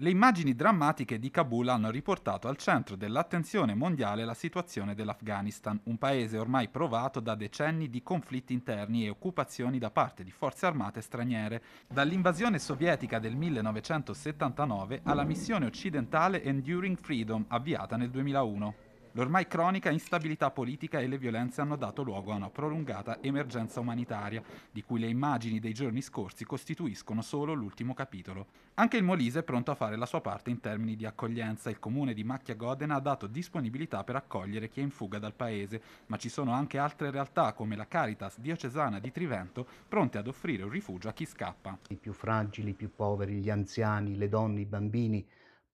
Le immagini drammatiche di Kabul hanno riportato al centro dell'attenzione mondiale la situazione dell'Afghanistan, un paese ormai provato da decenni di conflitti interni e occupazioni da parte di forze armate straniere, dall'invasione sovietica del 1979 alla missione occidentale Enduring Freedom avviata nel 2001. L'ormai cronica instabilità politica e le violenze hanno dato luogo a una prolungata emergenza umanitaria, di cui le immagini dei giorni scorsi costituiscono solo l'ultimo capitolo. Anche il Molise è pronto a fare la sua parte in termini di accoglienza. Il comune di Macchia Godena ha dato disponibilità per accogliere chi è in fuga dal paese, ma ci sono anche altre realtà come la Caritas diocesana di Trivento pronte ad offrire un rifugio a chi scappa. I più fragili, i più poveri, gli anziani, le donne, i bambini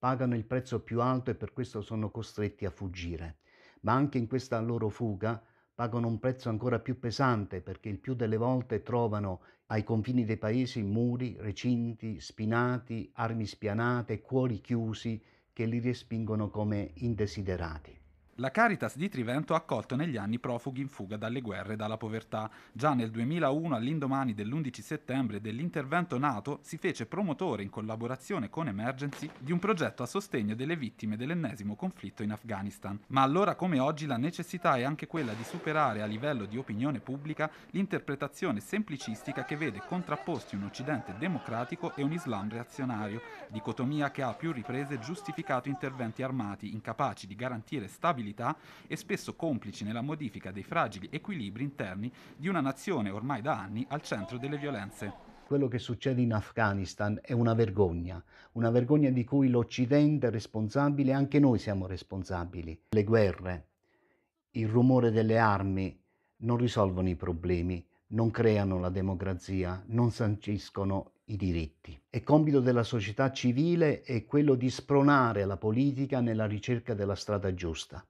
pagano il prezzo più alto e per questo sono costretti a fuggire. Ma anche in questa loro fuga pagano un prezzo ancora più pesante perché il più delle volte trovano ai confini dei paesi muri, recinti, spinati, armi spianate, cuori chiusi che li respingono come indesiderati. La Caritas di Trivento ha accolto negli anni profughi in fuga dalle guerre e dalla povertà. Già nel 2001, all'indomani dell'11 settembre dell'intervento NATO, si fece promotore in collaborazione con Emergency di un progetto a sostegno delle vittime dell'ennesimo conflitto in Afghanistan. Ma allora come oggi la necessità è anche quella di superare a livello di opinione pubblica l'interpretazione semplicistica che vede contrapposti un Occidente democratico e un Islam reazionario, dicotomia che ha a più riprese giustificato interventi armati incapaci di garantire stabilità instabilità e spesso complici nella modifica dei fragili equilibri interni di una nazione ormai da anni al centro delle violenze quello che succede in Afghanistan è una vergogna, una vergogna di cui l'Occidente è responsabile e anche noi siamo responsabili. Le guerre, il rumore delle armi non risolvono i problemi, non creano la democrazia, non sanciscono i diritti. È compito della società civile è quello di spronare la politica nella ricerca della strada giusta.